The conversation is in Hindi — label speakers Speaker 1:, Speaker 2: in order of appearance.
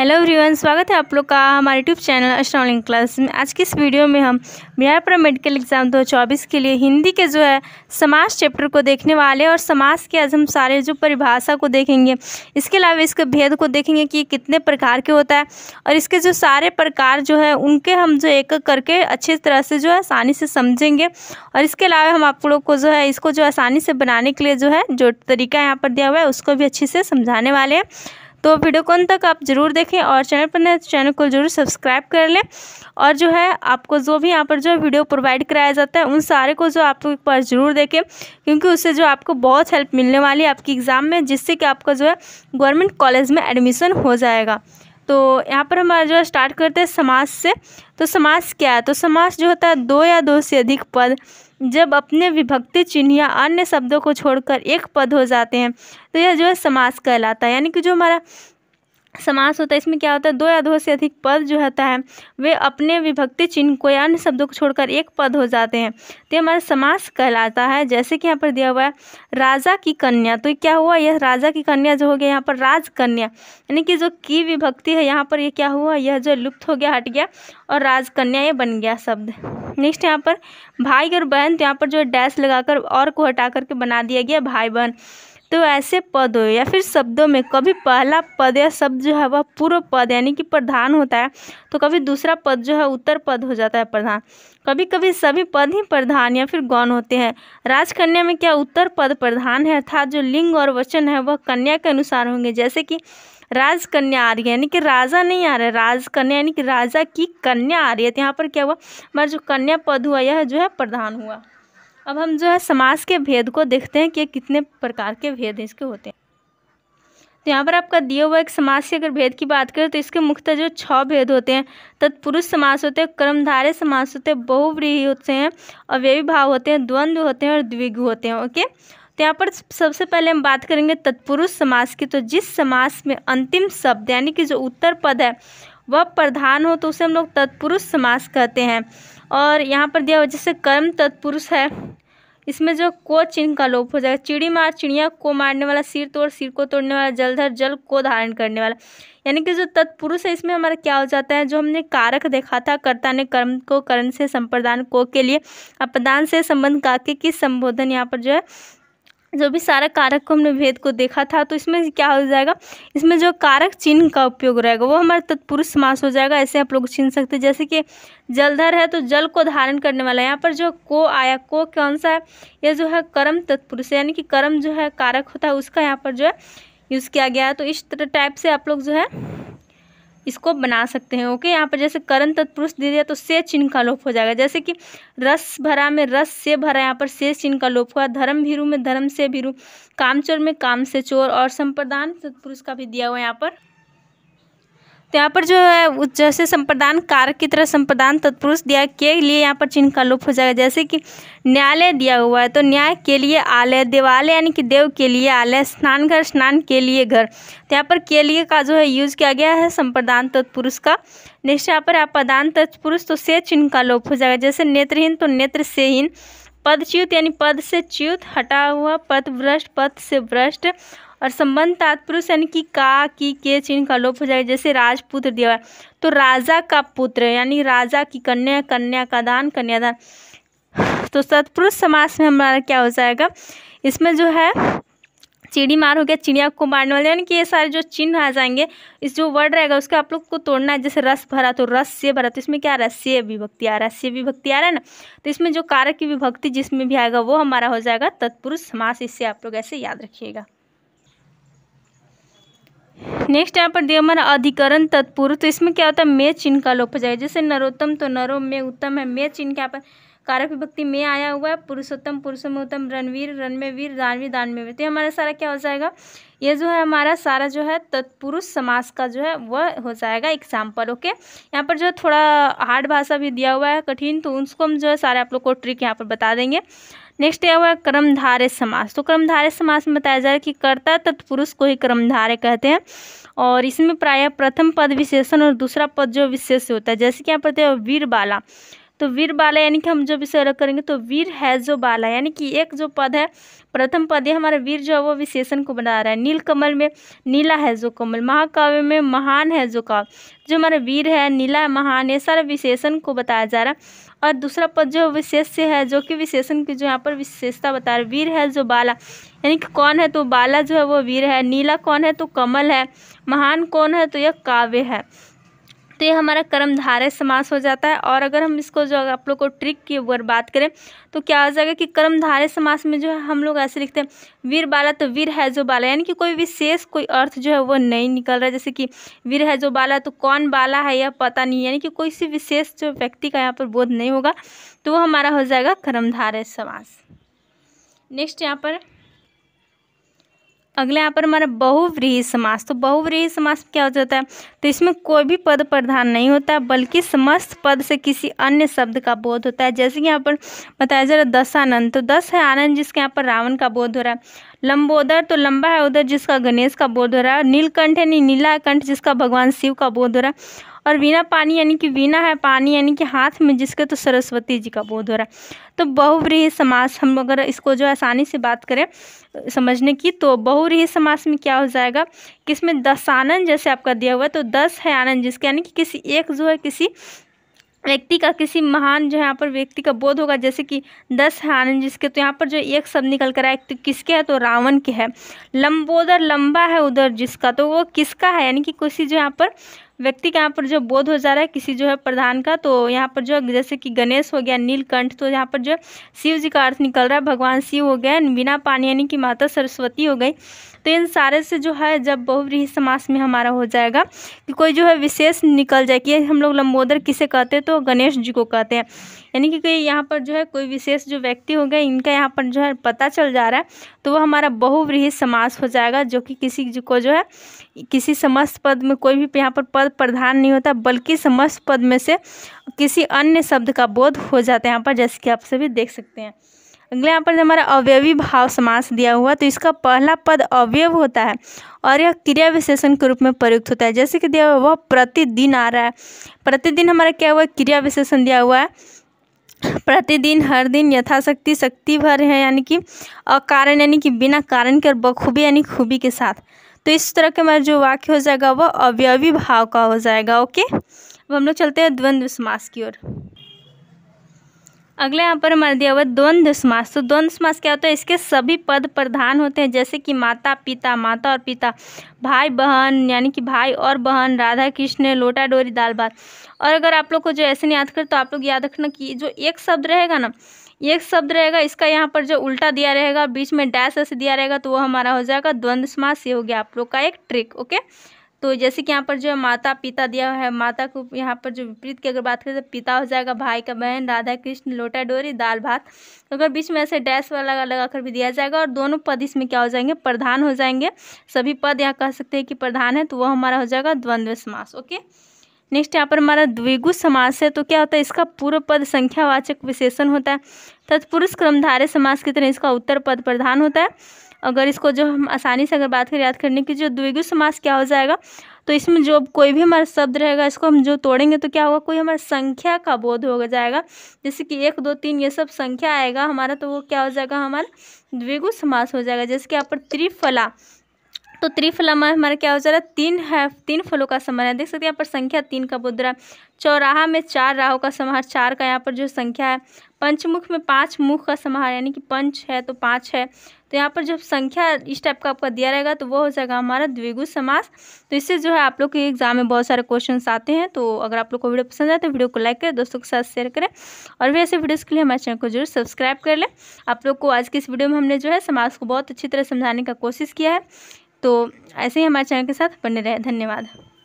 Speaker 1: हेलो एवरीवन स्वागत है आप लोग का हमारे यूट्यूब चैनल अस्ट्रॉलिंग क्लास में आज की इस वीडियो में हम बिहार पर मेडिकल एग्ज़ाम 2024 के लिए हिंदी के जो है समाज चैप्टर को देखने वाले और समाज के आज हम सारे जो परिभाषा को देखेंगे इसके अलावा इसके भेद को देखेंगे कि कितने प्रकार के होता है और इसके जो सारे प्रकार जो है उनके हम जो एक करके अच्छे तरह से जो है आसानी से समझेंगे और इसके अलावा हम आप लोग को जो है इसको जो आसानी से बनाने के लिए जो है जो तरीका यहाँ पर दिया हुआ है उसको भी अच्छे से समझाने वाले हैं तो वीडियो को अंत तक आप जरूर देखें और चैनल पर नए तो चैनल को जरूर सब्सक्राइब कर लें और जो है आपको जो भी यहाँ पर जो वीडियो प्रोवाइड कराया जाता है उन सारे को जो आप एक बार ज़रूर देखें क्योंकि उससे जो आपको बहुत हेल्प मिलने वाली है आपकी एग्ज़ाम में जिससे कि आपका जो है गवर्नमेंट कॉलेज में एडमिशन हो जाएगा तो यहाँ पर हमारा जो है स्टार्ट करते हैं समाज से तो समाज क्या है तो समाज जो होता है दो या दो से अधिक पद जब अपने विभक्ति चिन्ह या अन्य शब्दों को छोड़कर एक पद हो जाते हैं तो यह जो है समास कहलाता है यानी कि जो हमारा समास होता है इसमें क्या होता है दो या दो से अधिक पद जो होता है वे अपने विभक्ति चिन्ह को या अन्य शब्दों को छोड़कर एक पद हो जाते हैं तो ये हमारा समास कहलाता है जैसे कि यहाँ पर दिया हुआ है राजा की कन्या तो क्या हुआ यह राजा की कन्या जो हो गया यहाँ पर राजकन्या यानी कि जो की विभक्ति है यहाँ पर यह क्या हुआ यह जो लुप्त हो गया हट गया और राजकन्या ये बन गया शब्द नेक्स्ट यहाँ पर भाई और बहन तो यहाँ पर जो है डैश लगाकर और को हटा करके बना दिया गया भाई बहन तो ऐसे पदों या फिर शब्दों में कभी पहला पद या शब्द जो है वह पूर्व पद यानी कि प्रधान होता है तो कभी दूसरा पद जो है उत्तर पद हो जाता है प्रधान कभी कभी सभी पद ही प्रधान या फिर गौन होते हैं राजकन्या में क्या उत्तर पद प्रधान है अर्थात जो लिंग और वचन है वह कन्या के अनुसार होंगे जैसे कि राजकन्या आ रही है यानी कि राजा नहीं आ रहा है राजकन्या यानी कि राजा की कन्या आ रही है तो यहाँ पर क्या हुआ हमारा जो कन्या पद हुआ यह जो है प्रधान हुआ अब हम जो है समाज के भेद को देखते हैं कि कितने प्रकार के भेद इसके होते हैं तो यहाँ पर आपका दिए हुआ एक समाज के अगर भेद की बात करें तो इसके मुख्यतः जो छः भेद होते हैं तत्पुरुष समास होते हैं कर्मधारे समास होते हैं बहुव्रीही होते हैं अव्यविभाव होते हैं द्वंद्व होते हैं और द्विगु होते हैं ओके तो यहाँ पर सबसे पहले हम बात करेंगे तत्पुरुष समास की तो जिस समास में अंतिम शब्द यानी कि जो उत्तर पद है वह प्रधान हो तो उसे हम लोग तत्पुरुष समास कहते हैं और यहाँ पर दिया जैसे कर्म तत्पुरुष है इसमें जो को चिन्ह का लोप हो जाएगा चिड़ी मार चिड़िया को मारने वाला सिर तोड़ सिर को तोड़ने वाला जलधर जल को धारण करने वाला यानी कि जो तत्पुरुष है इसमें हमारा क्या हो जाता है जो हमने कारक देखा था कर्ता ने कर्म को कर्ण से संप्रदान को के लिए अपदान से संबंध का के किस संबोधन यहाँ पर जो है जो भी सारा कारक को हमने भेद को देखा था तो इसमें क्या हो जाएगा इसमें जो कारक चिन्ह का उपयोग रहेगा वो हमारा तत्पुरुष समास हो जाएगा ऐसे आप लोग चिन्ह सकते हैं जैसे कि जलधर है तो जल को धारण करने वाला है यहाँ पर जो को आया को कौन सा है यह जो है कर्म तत्पुरुष यानी कि कर्म जो है कारक होता है उसका यहाँ पर जो है यूज़ किया गया है तो इस टाइप से आप लोग जो है इसको बना सकते हैं ओके यहाँ पर जैसे करण तत्पुरुष दे दिया तो से चिन्ह का लोप हो जाएगा जैसे कि रस भरा में रस से भरा यहाँ पर से चिन्ह का लोप हुआ धर्म भीरू में धर्म से भीरू कामचोर में काम से चोर और संप्रदान तत्पुरुष का भी दिया हुआ यहाँ पर तो यहाँ पर जो है जैसे संप्रदान कार की तरह संप्रदान तत्पुरुष दिया के लिए यहाँ पर चिन्ह का लोप हो जाएगा जैसे कि न्यायालय दिया हुआ है तो न्याय के लिए आलय देवालय यानी कि देव के लिए आलय स्नान घर स्नान के लिए घर तो यहाँ पर के लिए का जो है यूज किया गया है संप्रदान तत्पुरुष का नेक्स्ट यहाँ पर अपदान तत्पुरुष तो से चिन्ह का लोप हो जाएगा जैसे नेत्रहीन तो नेत्र सेहीन पदच्युत यानी पद से च्युत हटा हुआ पद भ्रष्ट पद से भ्रष्ट और संबंध तात्पुरुष यानी कि का की के चिन्ह का लोप हो जाएगा जैसे राजपुत्र दिया हुआ तो राजा का पुत्र यानी राजा की कन्या कन्या का दान कन्यादान तो सत्पुरुष समास में हमारा क्या हो जाएगा इसमें जो है चिड़ी मार हो गया चिड़िया को मारने वाले यानी कि ये सारे जो चिन्ह आ जाएंगे इस जो वर्ड रहेगा उसके आप लोग को तोड़ना है जैसे रस भरा तो रस से भरा तो इसमें क्या आ रहा है से विभक्ति आ रहा है से विभक्ति आ रहा है ना तो इसमें जो कारक की विभक्ति जिसमें भी आएगा वो हमारा हो जाएगा तत्पुरुष समास इससे आप लोग ऐसे याद रखिएगा नेक्स्ट यहाँ पर दिया हमारा अधिकरण तत्पुरुष तो इसमें क्या होता है मे चिन्ह का लोप हो जाएगा जैसे नरोत्तम तो नरो में उत्तम है मे चिन्ह के यहाँ पर कारक विभक्ति में आया हुआ है पुरुषोत्तम पुरुषों में उत्तम रणवीर रण में वीर दानवीर दान में तो हमारा सारा क्या हो जाएगा ये जो है हमारा सारा जो है तत्पुरुष समास का जो है वह हो जाएगा एग्जाम्पल ओके यहाँ पर जो थोड़ा हार्ड भाषा भी दिया हुआ है कठिन तो उसको हम जो है सारे आप लोग को ट्रिक यहाँ पर बता देंगे नेक्स्ट यह हुआ कर्मधारय समास तो कर्मधारय समास में बताया जा रहा है कि कर्ता तत्पुरुष को ही कर्मधारय कहते हैं और इसमें प्रायः प्रथम पद विशेषण और दूसरा पद जो विशेष होता है जैसे कि यहाँ पढ़ते हैं वीर बाला तो वीर बाला यानी कि हम जो विषय अलग करेंगे तो वीर है जो बाला यानी कि एक जो पद है प्रथम पद है हमारा वीर जो है वो विशेषण को बना रहा है नील कमल में नीला है जो कमल महाकाव्य में महान है जो काव्य जो हमारा वीर है नीला है महान ये सारा विशेषण को बताया जा रहा है और दूसरा पद जो विशेष से है जो कि विशेषण की जो यहाँ पर विशेषता बता रहे वीर है जो बाला यानी कि कौन है तो बाला जो है वो वीर है नीला कौन है तो कमल है महान कौन है तो यह काव्य है तो ये हमारा कर्मधारय समास हो जाता है और अगर हम इसको जो आप लोग को ट्रिक की अगर बात करें तो क्या हो जाएगा कि कर्मधारय समास में जो है हम लोग ऐसे लिखते हैं वीर बाला तो वीर है जो बाला यानी कि कोई विशेष कोई अर्थ जो है वो नहीं निकल रहा है जैसे कि वीर है जो बाला तो कौन बाला है यह पता नहीं यानी कि कोई सी विशेष जो व्यक्ति का यहाँ पर बोध नहीं होगा तो वो हमारा हो जाएगा कर्मधारय समास नेक्स्ट यहाँ पर अगले यहाँ पर हमारा बहुव्रीही समास तो बहुव्रीही समास क्या हो जाता है तो इसमें कोई भी पद प्रधान नहीं होता है बल्कि समस्त पद से किसी अन्य शब्द का बोध होता है जैसे कि यहाँ पर बताया जा रहा है दस आनंद तो दस है आनंद जिसके यहाँ पर रावण का बोध हो रहा है लंबोदर तो लंबा है उधर जिसका गणेश का बोध हो रहा है नीलकंठ है नी नीला कंठ जिसका भगवान शिव का बोध हो रहा है और वीणा पानी यानी कि वीणा है पानी यानी कि हाथ में जिसके तो सरस्वती जी का बोध हो रहा है तो बहुव्रीही समास हम अगर इसको जो आसानी से बात करें समझने की तो बहुव्रीही समास में क्या हो जाएगा कि इसमें आनंद जैसे आपका दिया हुआ है तो दस है आनंद जिसके यानी कि किसी एक जो है किसी व्यक्ति का किसी महान जो है यहाँ पर व्यक्ति का बोध होगा जैसे कि दस है आनंद जिसके तो यहाँ पर जो एक शब्द निकल कर आए तो किसके है तो रावण के है लंबोदर लंबा है उधर जिसका तो वो किसका है यानी कि किसी जो यहाँ पर व्यक्ति का यहाँ पर जो बोध हो जा रहा है किसी जो है प्रधान का तो यहाँ पर जो है जैसे कि गणेश हो गया नीलकंठ तो यहाँ पर जो है शिव जी का अर्थ निकल रहा है भगवान शिव हो गए बिना पानी यानी कि माता सरस्वती हो गई तो इन सारे से जो है जब बहुव्रीही समास में हमारा हो जाएगा कि कोई जो है विशेष निकल जाए कि हम लोग लंबोदर किसे कहते हैं तो गणेश जी को कहते हैं यानी कि कोई यहाँ पर जो है कोई विशेष जो व्यक्ति हो गए इनका यहाँ पर जो है पता चल जा रहा है तो वो हमारा बहुव्रीहित समास हो जाएगा जो कि किसी को जो है किसी समस्त पद में कोई भी यहाँ पर पद प्रधान नहीं होता बल्कि समस्त पद में से किसी अन्य शब्द का बोध हो जाता है यहाँ पर जैसे कि आप सभी देख सकते हैं अगले यहाँ पर हमारा अवयवी भाव समास दिया हुआ तो इसका पहला पद अवयव होता है और यह क्रिया विशेषण के रूप में प्रयुक्त होता है जैसे कि दिया हुआ वह प्रतिदिन आ रहा है प्रतिदिन हमारा क्या हुआ क्रिया विशेषण दिया हुआ है प्रतिदिन हर दिन यथाशक्ति शक्ति भर है यानी कि अकारण यानी कि बिना कारण के और बखूबी यानी खूबी के साथ तो इस तरह के हमारा जो वाक्य हो जाएगा वह अव्यवी भाव का हो जाएगा ओके अब हम लोग चलते हैं द्वंद्व समास की ओर अगले यहाँ पर हमारे दिया हुआ द्वंद्व समास तो द्वंद्व समास क्या होता है इसके सभी पद प्रधान होते हैं जैसे कि माता पिता माता और पिता भाई बहन यानी कि भाई और बहन राधा कृष्ण लोटा डोरी दाल भात और अगर आप लोग को जो ऐसे नहीं याद कर तो आप लोग याद रखना कि जो एक शब्द रहेगा ना एक शब्द रहेगा इसका यहाँ पर जो उल्टा दिया रहेगा बीच में डैश ऐसे दिया रहेगा तो वो हमारा हो जाएगा द्वंद्व समास ये हो गया आप लोग का एक ट्रिक ओके तो जैसे कि यहाँ पर जो है माता पिता दिया हुआ है माता को यहाँ पर जो विपरीत की अगर बात करें तो पिता हो जाएगा भाई का बहन राधा कृष्ण लोटा डोरी दाल भात अगर बीच में ऐसे डैश वाला लगा कर भी दिया जाएगा और दोनों पद इसमें क्या हो जाएंगे प्रधान हो जाएंगे सभी पद यहाँ कह सकते हैं कि प्रधान है तो वह हमारा हो जाएगा द्वंद्व समास ओके नेक्स्ट यहाँ पर हमारा द्विगु समास है तो क्या होता है इसका पूर्व पद संख्यावाचक विशेषण होता है तत्पुरुष क्रमधारे समास की तरह इसका उत्तर पद प्रधान होता है अगर इसको जो हम आसानी से अगर बात करें याद करने की जो द्विगु समास क्या हो जाएगा तो इसमें जो कोई भी हमारा शब्द रहेगा इसको हम जो तोड़ेंगे तो क्या होगा कोई हमारा संख्या का बोध हो जाएगा जैसे कि एक दो तीन ये सब संख्या आएगा हमारा तो वो क्या हो जाएगा हमारा द्विगु समास हो जाएगा जैसे कि यहाँ पर त्रिफला तो त्रिफला में हमारा क्या हो जा रहा है तीन है तीन फलों का समान है देख सकते हैं यहाँ पर संख्या तीन का बोध रहा है चौराहा में चार राहों का समाह चार का यहाँ पर जो संख्या है पंचमुख में पांच मुख का समाहार यानी कि पंच है तो पांच है तो यहाँ पर जब संख्या इस टाइप का आपका दिया रहेगा तो वो हो जाएगा हमारा द्विगु समास तो इससे जो है आप लोग के एग्जाम में बहुत सारे क्वेश्चन आते हैं तो अगर आप लोग को वीडियो पसंद आए तो वीडियो को लाइक करें दोस्तों के साथ शेयर करें और भी ऐसे वीडियोज़ के लिए हमारे चैनल को जरूर सब्सक्राइब कर लें आप लोग को आज की इस वीडियो में हमने जो है समाज को बहुत अच्छी तरह समझाने का कोशिश किया है तो ऐसे ही हमारे चैनल के साथ बने रहे धन्यवाद